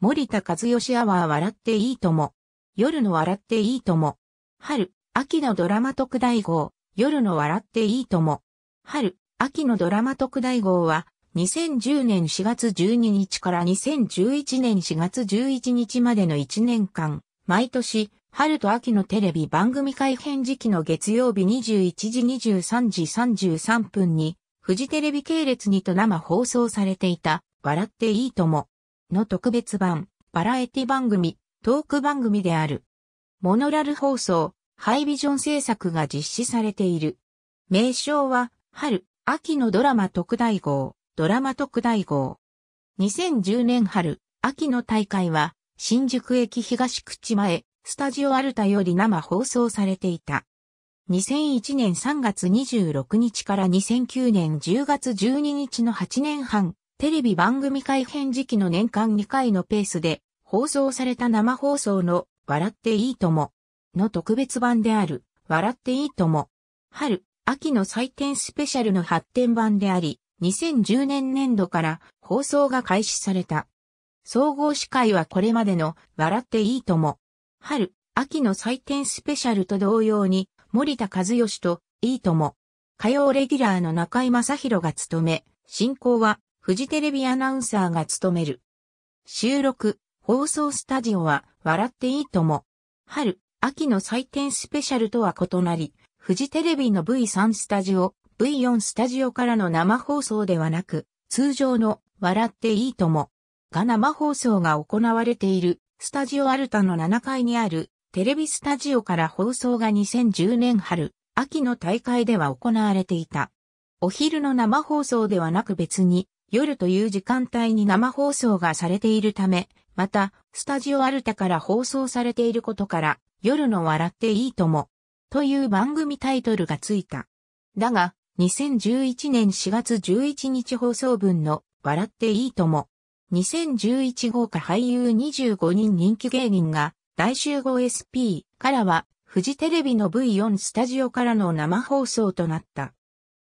森田和義アワー笑っていいとも。夜の笑っていいとも。春、秋のドラマ特大号、夜の笑っていいとも。春、秋のドラマ特大号は、2010年4月12日から2011年4月11日までの1年間、毎年、春と秋のテレビ番組改編時期の月曜日21時23時33分に、フジテレビ系列にと生放送されていた、笑っていいとも。の特別版、バラエティ番組、トーク番組である。モノラル放送、ハイビジョン制作が実施されている。名称は、春、秋のドラマ特大号、ドラマ特大号。2010年春、秋の大会は、新宿駅東口前、スタジオアルタより生放送されていた。2001年3月26日から2009年10月12日の8年半、テレビ番組改編時期の年間2回のペースで放送された生放送の笑っていいともの特別版である笑っていいとも春、秋の祭典スペシャルの発展版であり2010年年度から放送が開始された。総合司会はこれまでの笑っていいとも春、秋の祭典スペシャルと同様に森田和義といいとも火曜レギュラーの中井正宏が務め進行はフジテレビアナウンサーが務める。収録、放送スタジオは、笑っていいとも。春、秋の祭典スペシャルとは異なり、フジテレビの V3 スタジオ、V4 スタジオからの生放送ではなく、通常の、笑っていいとも。が生放送が行われている、スタジオアルタの7階にある、テレビスタジオから放送が2010年春、秋の大会では行われていた。お昼の生放送ではなく別に、夜という時間帯に生放送がされているため、また、スタジオアルタから放送されていることから、夜の笑っていいとも、という番組タイトルがついた。だが、2011年4月11日放送分の笑っていいとも、2011号か俳優25人人気芸人が大集合 SP からはフジテレビの V4 スタジオからの生放送となった。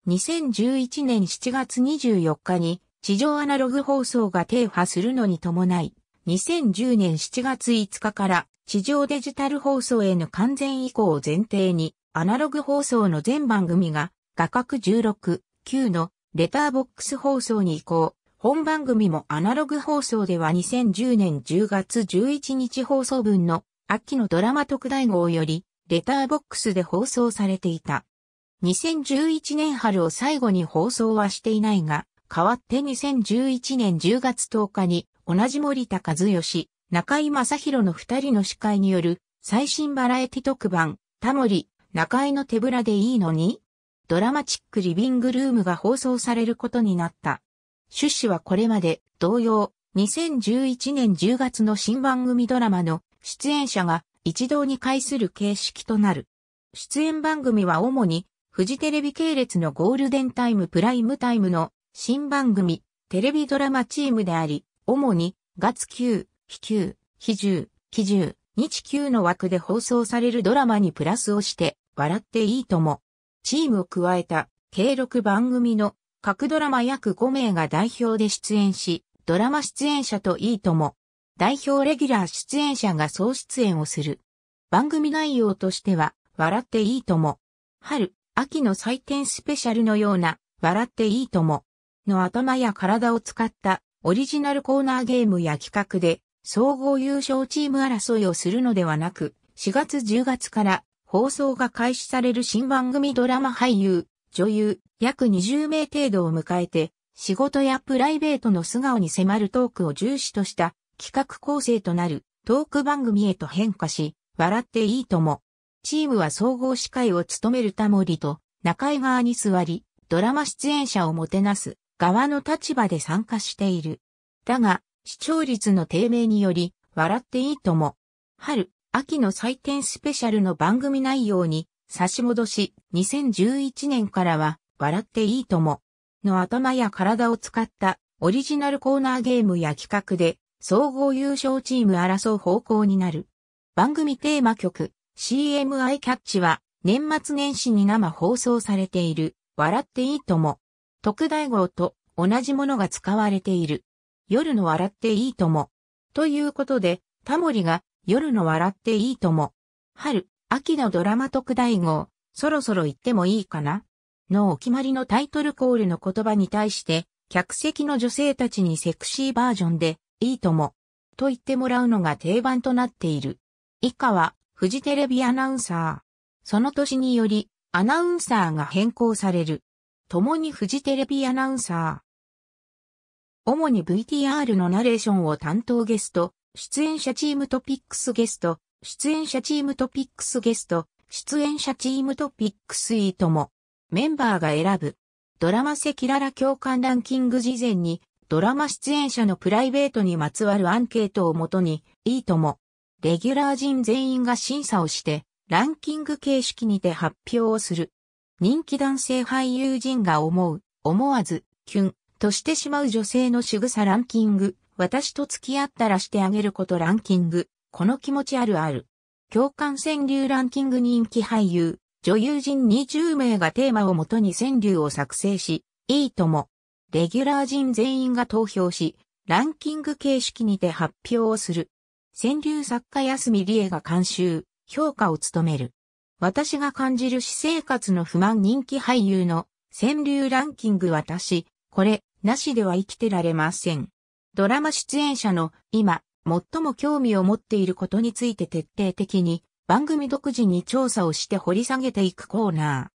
2011年7月24日に地上アナログ放送が停波するのに伴い、2010年7月5日から地上デジタル放送への完全移行を前提に、アナログ放送の全番組が画角16、9のレターボックス放送に移行。本番組もアナログ放送では2010年10月11日放送分の秋のドラマ特大号よりレターボックスで放送されていた。2011年春を最後に放送はしていないが、代わって2011年10月10日に、同じ森田和義、中井正宏の二人の司会による、最新バラエティ特番、タモリ、中井の手ぶらでいいのにドラマチックリビングルームが放送されることになった。趣旨はこれまで同様、2011年10月の新番組ドラマの出演者が一堂に会する形式となる。出演番組は主にフジテレビ系列のゴールデンタイムプライムタイムの新番組、テレビドラマチームであり、主に、月9、非九、非十、0十、日9の枠で放送されるドラマにプラスをして、笑っていいとも。チームを加えた、計6番組の、各ドラマ約5名が代表で出演し、ドラマ出演者といいとも。代表レギュラー出演者が総出演をする。番組内容としては、笑っていいとも。春、秋の祭典スペシャルのような、笑っていいとも。の頭や体を使ったオリジナルコーナーゲームや企画で総合優勝チーム争いをするのではなく、4月10月から放送が開始される新番組ドラマ俳優、女優、約20名程度を迎えて、仕事やプライベートの素顔に迫るトークを重視とした企画構成となるトーク番組へと変化し、笑っていいとも。チームは総合司会を務めるタモリと中井側に座り、ドラマ出演者をもてなす側の立場で参加している。だが、視聴率の低迷により、笑っていいとも、春、秋の祭典スペシャルの番組内容に差し戻し、2011年からは、笑っていいとも、の頭や体を使ったオリジナルコーナーゲームや企画で、総合優勝チーム争う方向になる。番組テーマ曲、CMI キャッチは、年末年始に生放送されている、笑っていいとも、特大号と同じものが使われている。夜の笑っていいとも。ということで、タモリが夜の笑っていいとも。春、秋のドラマ特大号、そろそろ行ってもいいかなのお決まりのタイトルコールの言葉に対して、客席の女性たちにセクシーバージョンで、いいとも、と言ってもらうのが定番となっている。以下は、フジテレビアナウンサー。その年により、アナウンサーが変更される。共にフジテレビアナウンサー。主に VTR のナレーションを担当ゲスト、出演者チームトピックスゲスト、出演者チームトピックスゲスト、出演者チームトピックスイートも、メンバーが選ぶ。ドラマ赤裸々共感ランキング事前に、ドラマ出演者のプライベートにまつわるアンケートをもとに、イートも、レギュラー陣全員が審査をして、ランキング形式にて発表をする。人気男性俳優陣が思う、思わず、キュン、としてしまう女性の仕草ランキング、私と付き合ったらしてあげることランキング、この気持ちあるある。共感川柳ランキング人気俳優、女優陣20名がテーマをもとに川柳を作成し、いいとも。レギュラー陣全員が投票し、ランキング形式にて発表をする。川柳作家安見理恵が監修、評価を務める。私が感じる私生活の不満人気俳優の川柳ランキング私、これ、なしでは生きてられません。ドラマ出演者の今、最も興味を持っていることについて徹底的に番組独自に調査をして掘り下げていくコーナ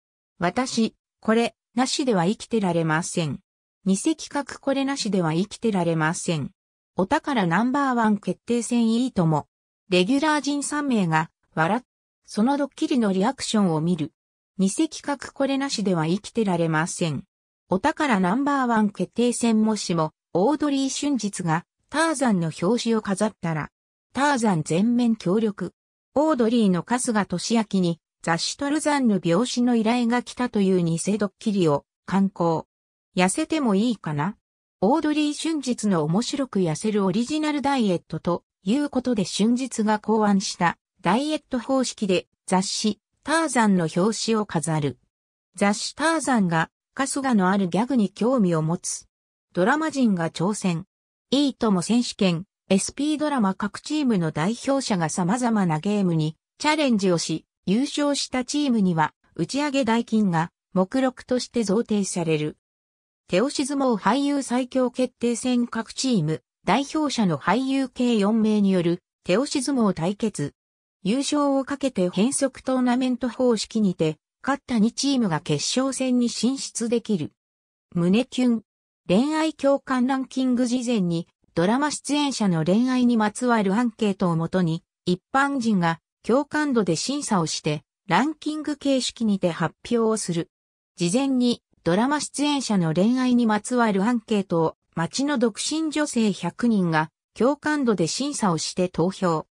ー。私、これ、なしでは生きてられません。偽企画これなしでは生きてられません。お宝ナンバーワン決定戦いいとも。レギュラー人3名が、笑っそのドッキリのリアクションを見る。偽企画これなしでは生きてられません。お宝ナンバーワン決定戦もしも、オードリー春日が、ターザンの表紙を飾ったら、ターザン全面協力。オードリーの春日俊明に、雑誌トルザンの病死の依頼が来たという偽ドッキリを、刊行。痩せてもいいかなオードリー春日の面白く痩せるオリジナルダイエットということで春日が考案したダイエット方式で雑誌ターザンの表紙を飾る。雑誌ターザンが春日のあるギャグに興味を持つ。ドラマ人が挑戦。いいとも選手権、SP ドラマ各チームの代表者が様々なゲームにチャレンジをし、優勝したチームには打ち上げ代金が目録として贈呈される。手押し相撲俳優最強決定戦各チーム代表者の俳優計4名による手押し相撲対決。優勝をかけて変則トーナメント方式にて、勝った2チームが決勝戦に進出できる。胸キュン。恋愛共感ランキング事前に、ドラマ出演者の恋愛にまつわるアンケートをもとに、一般人が共感度で審査をして、ランキング形式にて発表をする。事前に、ドラマ出演者の恋愛にまつわるアンケートを、街の独身女性100人が、共感度で審査をして投票。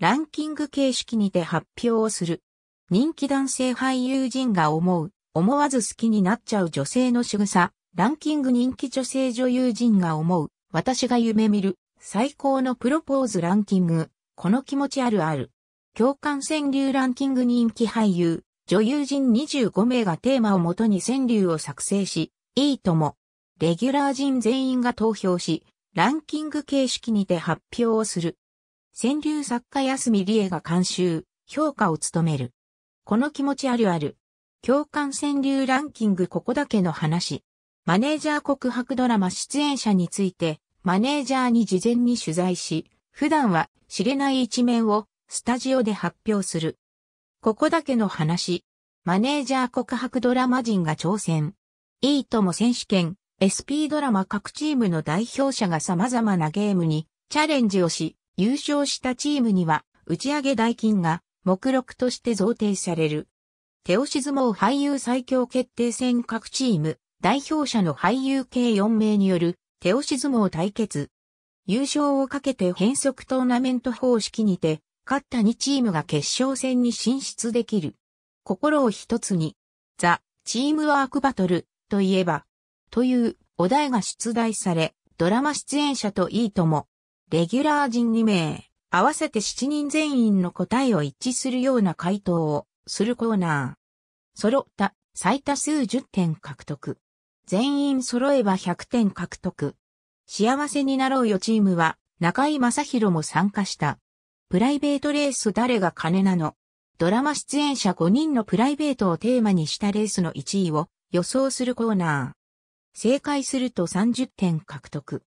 ランキング形式にて発表をする。人気男性俳優陣が思う、思わず好きになっちゃう女性の仕草、ランキング人気女性女優陣が思う、私が夢見る、最高のプロポーズランキング、この気持ちあるある。共感川柳ランキング人気俳優、女優陣25名がテーマをもとに川柳を作成し、いいとも。レギュラー陣全員が投票し、ランキング形式にて発表をする。川柳作家安見理恵が監修、評価を務める。この気持ちあるある。共感川柳ランキングここだけの話。マネージャー告白ドラマ出演者について、マネージャーに事前に取材し、普段は知れない一面をスタジオで発表する。ここだけの話。マネージャー告白ドラマ人が挑戦。いいとも選手権、SP ドラマ各チームの代表者が様々なゲームにチャレンジをし、優勝したチームには、打ち上げ代金が、目録として贈呈される。手押し相撲俳優最強決定戦各チーム、代表者の俳優計4名による、手押し相撲対決。優勝をかけて変則トーナメント方式にて、勝った2チームが決勝戦に進出できる。心を一つに、ザ・チームワークバトルといえば、というお題が出題され、ドラマ出演者といいとも、レギュラー陣2名、合わせて7人全員の答えを一致するような回答をするコーナー。揃った最多数10点獲得。全員揃えば100点獲得。幸せになろうよチームは中井正宏も参加した。プライベートレース誰が金なのドラマ出演者5人のプライベートをテーマにしたレースの1位を予想するコーナー。正解すると30点獲得。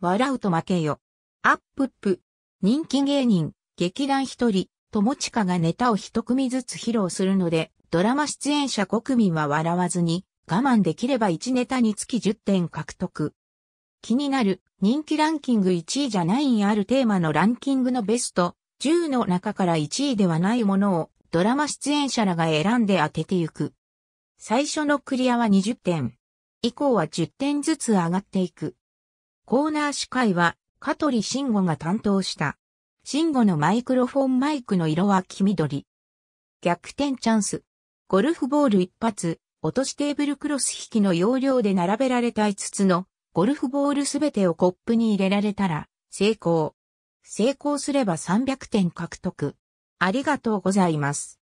笑うと負けよ。アップップ。人気芸人、劇団一人、友近がネタを一組ずつ披露するので、ドラマ出演者国民は笑わずに、我慢できれば1ネタにつき10点獲得。気になる人気ランキング1位じゃないんあるテーマのランキングのベスト10の中から1位ではないものをドラマ出演者らが選んで当てていく。最初のクリアは20点。以降は10点ずつ上がっていく。コーナー司会は香取慎吾が担当した。慎吾のマイクロフォンマイクの色は黄緑。逆転チャンス。ゴルフボール一発、落としテーブルクロス引きの要領で並べられた5つのゴルフボールすべてをコップに入れられたら成功。成功すれば300点獲得。ありがとうございます。